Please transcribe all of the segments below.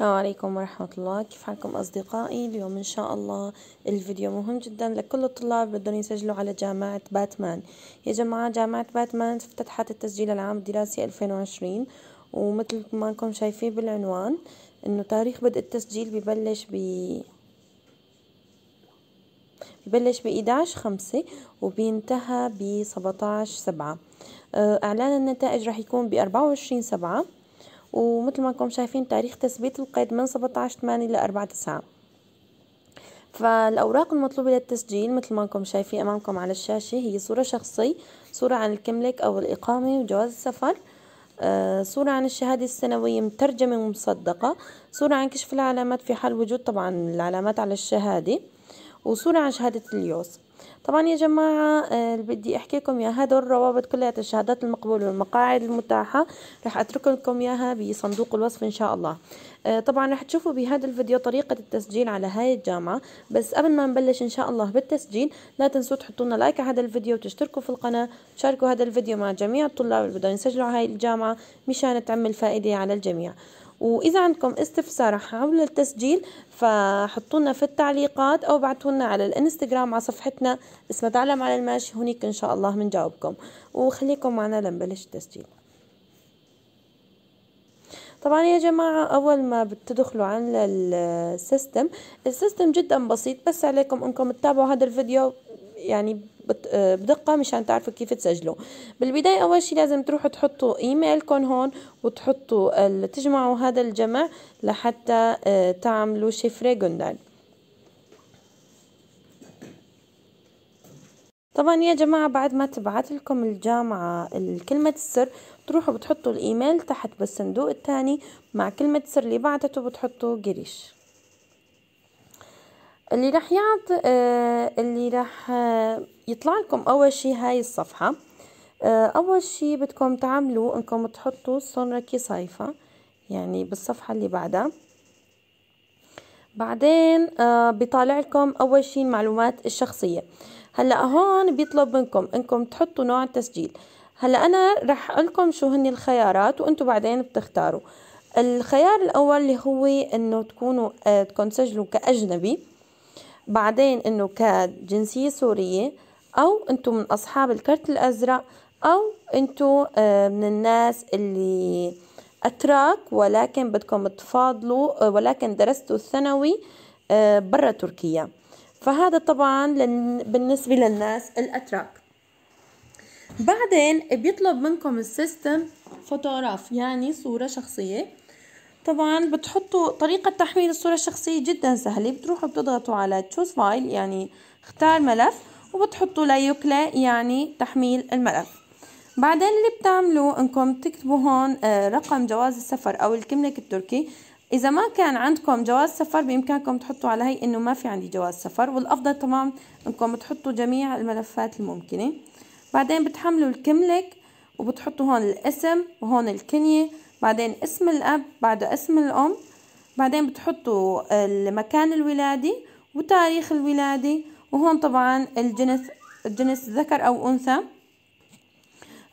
السلام عليكم ورحمة الله كيف حالكم أصدقائي اليوم إن شاء الله الفيديو مهم جدا لكل الطلاب بدهم يسجلوا على جامعة باتمان يا جماعة جامعة باتمان افتتحت التسجيل العام الدراسي 2020 ومثل ما انكم شايفين بالعنوان انه تاريخ بدء التسجيل ببلش ب ببلش ب 11 5 وبينتهى ب 17 7 اعلان النتائج رح يكون ب 24 7 ومثل ما راكم شايفين تاريخ تثبيت القيد من 17 8 ل 4 9 فالأوراق المطلوبة للتسجيل مثل ما انكم شايفين أمامكم على الشاشة هي صورة شخصي صورة عن الكملك أو الإقامة وجواز السفر آه، صورة عن الشهادة السنوية مترجمة ومصدقة صورة عن كشف العلامات في حال وجود طبعا العلامات على الشهادة وصورة عن شهادة اليوس طبعا يا جماعه آه، اللي بدي احكي لكم يا هدول الروابط كلها الشهادات المقبوله والمقاعد المتاحه رح اترك لكم اياها بصندوق الوصف ان شاء الله آه، طبعا رح تشوفوا بهذا الفيديو طريقة التسجيل على هاي الجامعة بس قبل ما نبلش إن شاء الله بالتسجيل لا تنسوا تحطوا لنا لايك على هذا الفيديو وتشتركوا في القناة وتشاركوا هذا الفيديو مع جميع الطلاب اللي بدهم يسجلوا على هاي الجامعة مشان تعمل فائدة على الجميع واذا عندكم استفسار حول التسجيل فحطوا لنا في التعليقات او بعتونا لنا على الانستغرام على صفحتنا اسمها تعلم على الماشي هونيك ان شاء الله بنجاوبكم وخليكم معنا لنبلش التسجيل طبعا يا جماعة أول ما بتدخلوا على السيستم السيستم جدا بسيط بس عليكم أنكم تتابعوا هذا الفيديو يعني آه، بدقه مشان تعرفوا كيف تسجلوا بالبدايه اول شيء لازم تروحوا تحطوا ايميلكم هون وتحطوا تجمعوا هذا الجمع لحتى آه، تعملوا شفره جوندال طبعا يا جماعة بعد ما تبعت لكم الجامعة كلمة السر تروحوا بتحطوا الإيميل تحت بالصندوق الثاني مع كلمة السر اللي بعتته بتحطوا قريش اللي راح يعط آه، اللي راح آه، يطلع لكم اول شيء هاي الصفحه آه، اول شيء بدكم تعملوا انكم تحطوا سنركي كي يعني بالصفحه اللي بعدها بعدين بيطالع لكم اول شيء المعلومات الشخصيه هلا هون بيطلب منكم انكم تحطوا نوع التسجيل هلا انا راح اقول لكم شو هن الخيارات وانتم بعدين بتختاروا الخيار الاول اللي هو انه تكونوا تكون تسجلوا كاجنبي بعدين انه كجنسية سورية او انتم من اصحاب الكرت الازرق او انتم آه، من الناس اللي اتراك ولكن بدكم تفاضلوا آه، ولكن درستوا الثانوي آه، برا تركيا فهذا طبعا بالنسبة للناس الاتراك بعدين بيطلب منكم السيستم فوتوغراف يعني صورة شخصية طبعا بتحطوا طريقة تحميل الصورة الشخصية جدا سهلة بتروحوا بتضغطوا على choose فايل يعني اختار ملف وبتحطوا لا يكلى يعني تحميل الملف بعدين اللي بتعملوه انكم تكتبوا هون آه، رقم جواز السفر او الكملك التركي اذا ما كان عندكم جواز سفر بامكانكم تحطوا على هي انه ما في عندي جواز سفر والافضل تمام انكم تحطوا جميع الملفات الممكنه بعدين بتحملوا الكملك وبتحطوا هون الاسم وهون الكنيه بعدين اسم الأب بعد اسم الأم بعدين بتحطوا المكان الولادي وتاريخ الولادة وهون طبعا الجنس الجنس ذكر أو أنثى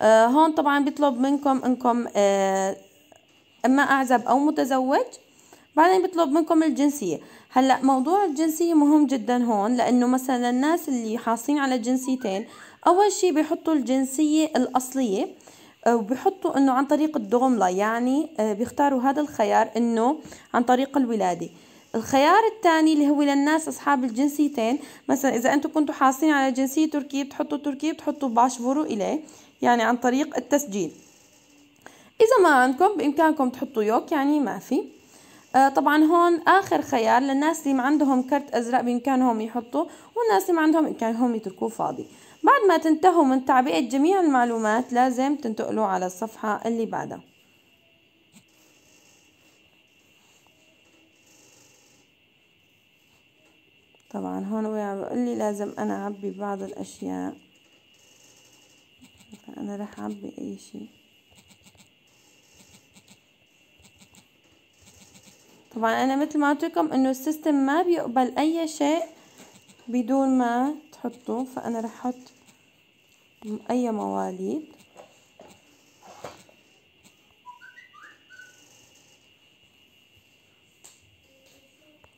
آه، هون طبعا بيطلب منكم انكم آه، اما اعزب او متزوج بعدين بيطلب منكم الجنسية هلا موضوع الجنسية مهم جدا هون لانه مثلا الناس اللي حاصلين على جنسيتين اول شي بيحطوا الجنسية الاصلية وبحطوا آه، انه عن طريق الدوملا يعني آه، بيختاروا هذا الخيار انه عن طريق الولادة الخيار الثاني اللي هو للناس اصحاب الجنسيتين مثلا اذا انتم كنتوا حاصلين على جنسية تركية بتحطوا تركية بتحطوا باشفوروا اليه يعني عن طريق التسجيل اذا ما عندكم بامكانكم تحطوا يوك يعني ما في آه، طبعا هون اخر خيار للناس اللي ما عندهم كرت ازرق بامكانهم يحطوا والناس اللي ما عندهم بامكانهم يتركوه فاضي بعد ما تنتهوا من تعبئة جميع المعلومات لازم تنتقلوا على الصفحة اللي بعدها طبعا هون هو عم بيقول لي لازم انا اعبي بعض الاشياء فانا رح اعبي اي شيء طبعا انا مثل ما قلت لكم انه السيستم ما بيقبل اي شيء بدون ما تحطوا فأنا رح أحط أي مواليد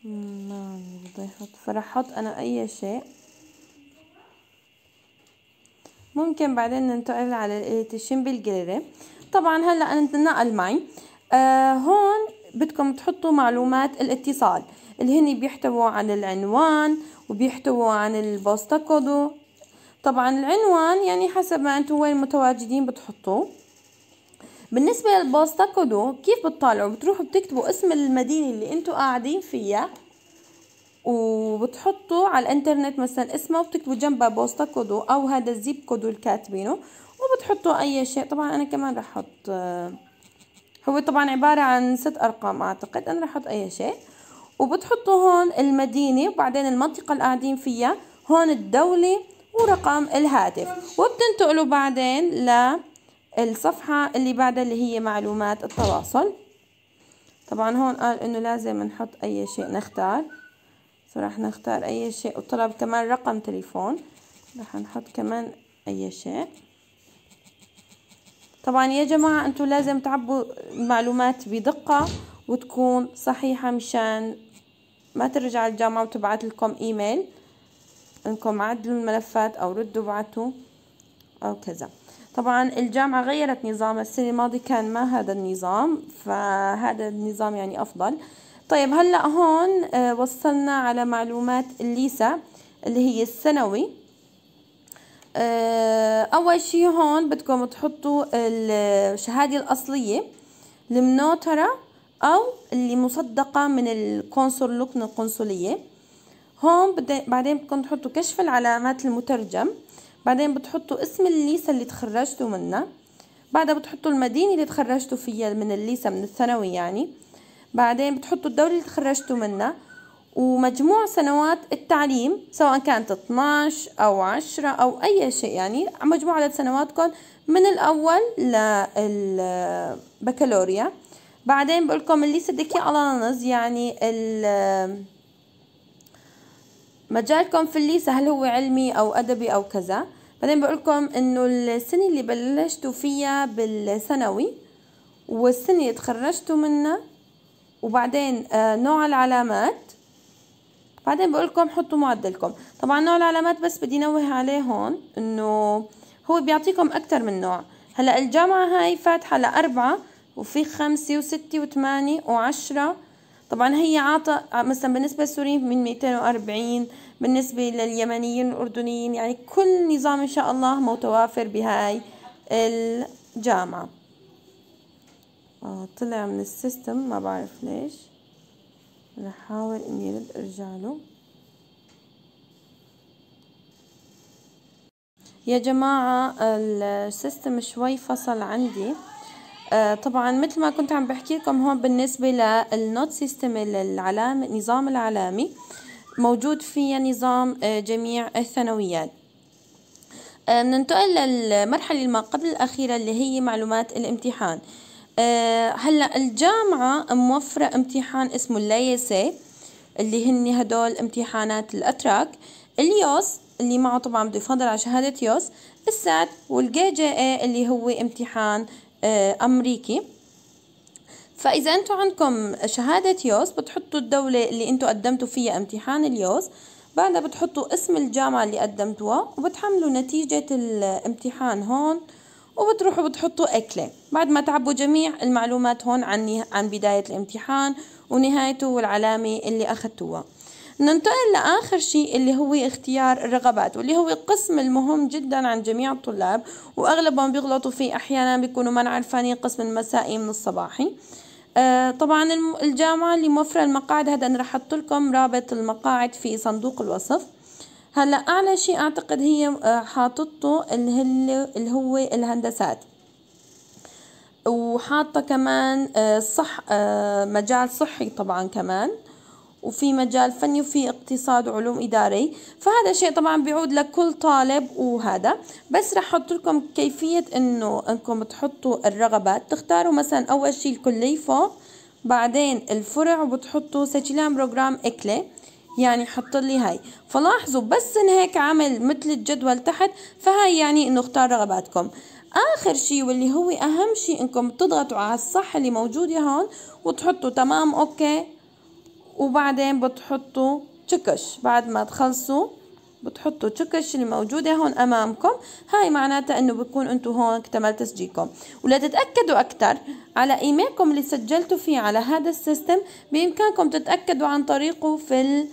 ما بدي أحط فرح أحط أنا أي شيء ممكن بعدين ننتقل على الإيتيشن جريري طبعا هلا أنا نقل معي آه هون بدكم تحطوا معلومات الاتصال الهني بيحتووا على العنوان وبيحتووا عن البوسطة كودو طبعا العنوان يعني حسب ما انتم وين متواجدين بتحطوه بالنسبة للبوسطة كودو كيف بتطالعوا بتروحوا بتكتبوا اسم المدينة اللي انتم قاعدين فيها وبتحطوا على الانترنت مثلا اسمه وبتكتبوا جنبه بوسطة كودو او هذا الزيب كودو اللي كاتبينه وبتحطوا اي شيء طبعا انا كمان رح احط آه، هو طبعا عبارة عن ست ارقام اعتقد انا رح احط اي شيء وبتحطوا هون المدينة وبعدين المنطقة اللي قاعدين فيها هون الدولة ورقم الهاتف وبتنتقلوا بعدين للصفحة اللي بعدها اللي هي معلومات التواصل طبعا هون قال انه لازم نحط اي شيء نختار فراح نختار اي شيء وطلب كمان رقم تليفون راح نحط كمان اي شيء طبعا يا جماعة انتو لازم تعبوا المعلومات بدقة وتكون صحيحة مشان ما ترجع الجامعة وتبعت لكم ايميل انكم عدلوا الملفات او ردوا بعتوا او كذا طبعا الجامعة غيرت نظام السنة الماضية كان ما هذا النظام فهذا النظام يعني أفضل طيب هلأ هون آه، وصلنا على معلومات الليسا اللي هي السنوي آه، أول شي هون بدكم تحطوا الشهادة الأصلية المنوترة أو اللي مصدقة من القنصل لقن القنصلية هون بعدين بدكم تحطوا كشف العلامات المترجم بعدين بتحطوا اسم الليسة اللي تخرجتوا منها بعدها بتحطوا المدينة اللي تخرجتوا فيها من الليسة من الثانوي يعني بعدين بتحطوا الدولة اللي تخرجتوا منها ومجموع سنوات التعليم سواء كانت 12 أو 10 أو أي شيء يعني مجموع عدد سنواتكم من الأول للبكالوريا بعدين بقول لكم اللي على قلانز يعني ال مجالكم في الليسة هل هو علمي او ادبي او كذا بعدين بقول لكم انه السنة اللي بلشتوا فيها بالثانوي والسنة اللي تخرجتوا منها وبعدين آه، نوع العلامات بعدين بقول لكم حطوا معدلكم طبعا نوع العلامات بس بدي نوه عليه هون انه هو بيعطيكم اكثر من نوع هلا الجامعه هاي فاتحه لاربعه وفي خمسة وستة وثمانية وعشرة طبعا هي عطى آه، مثلا بالنسبة للسوريين من 240 بالنسبة لليمنيين والأردنيين يعني كل نظام إن شاء الله متوافر بهاي الجامعة آه، طلع من السيستم ما بعرف ليش رح أحاول إني رد أرجع له يا جماعة السيستم شوي فصل عندي آه طبعا مثل ما كنت عم بحكي لكم هون بالنسبة للنوت سيستم العلام النظام العلامي موجود فيه نظام آه، جميع الثانويات آه، ننتقل للمرحلة ما قبل الأخيرة اللي هي معلومات الامتحان آه، هلا الجامعة موفرة امتحان اسمه اللايسي اللي هن هدول امتحانات الأتراك اليوس اللي معه طبعا بده يفضل على شهادة يوس السات والجي جي اي اللي هو امتحان آه، أمريكي فإذا أنتم عندكم شهادة يوس بتحطوا الدولة اللي أنتم قدمتوا فيها امتحان اليوس بعدها بتحطوا اسم الجامعة اللي قدمتوها وبتحملوا نتيجة الامتحان هون وبتروحوا بتحطوا أكلة بعد ما تعبوا جميع المعلومات هون عن, عن بداية الامتحان ونهايته والعلامة اللي أخدتوها ننتقل لآخر شيء اللي هو اختيار الرغبات واللي هو قسم المهم جدا عن جميع الطلاب وأغلبهم بيغلطوا فيه أحيانا بيكونوا ما عرفاني قسم المسائي من الصباحي آه طبعا الجامعة اللي موفرة المقاعد هذا أنا رح أحط لكم رابط المقاعد في صندوق الوصف هلا أعلى شيء أعتقد هي آه، حاطته اللي هو الهندسات وحاطة كمان آه، صح آه، مجال صحي طبعا كمان وفي مجال فني وفي اقتصاد وعلوم إداري فهذا شيء طبعا بيعود لكل طالب وهذا بس رح أحط لكم كيفية إنه إنكم تحطوا الرغبات تختاروا مثلا أول شيء الكلية فوق بعدين الفرع وبتحطوا سجلان بروجرام إكلي يعني حط لي هاي فلاحظوا بس ان هيك عمل مثل الجدول تحت فهاي يعني انه اختار رغباتكم اخر شيء واللي هو اهم شيء انكم تضغطوا على الصح اللي موجوده هون وتحطوا تمام اوكي وبعدين بتحطوا تشكش بعد ما تخلصوا بتحطوا تشكش اللي موجودة هون أمامكم هاي معناتها أنه بكون أنتوا هون اكتمل تسجيلكم ولتتأكدوا أكثر على إيميلكم اللي سجلتوا فيه على هذا السيستم بإمكانكم تتأكدوا عن طريقه في ال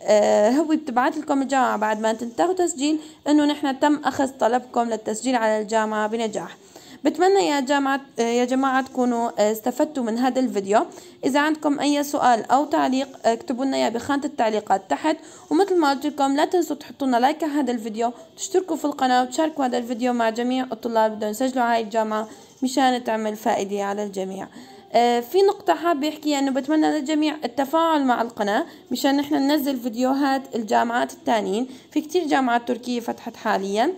آه، هو بتبعت لكم الجامعة بعد ما تنتهوا تسجيل أنه نحن تم أخذ طلبكم للتسجيل على الجامعة بنجاح بتمنى يا جماعة يا جماعة تكونوا آه، استفدتوا من هذا الفيديو إذا عندكم أي سؤال أو تعليق آه، اكتبوا لنا بخانة التعليقات تحت ومثل ما قلت لكم لا تنسوا تحطوا لنا لايك على هذا الفيديو تشتركوا في القناة وتشاركوا هذا الفيديو مع جميع الطلاب بدهم يسجلوا هاي الجامعة مشان تعمل فائدة على الجميع آه، في نقطة حابة أحكيها أنه بتمنى للجميع التفاعل مع القناة مشان نحن ننزل فيديوهات الجامعات التانيين في كتير جامعات تركية فتحت حاليا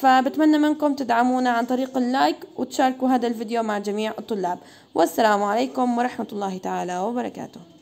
فبتمنى منكم تدعمونا عن طريق اللايك وتشاركوا هذا الفيديو مع جميع الطلاب والسلام عليكم ورحمة الله تعالى وبركاته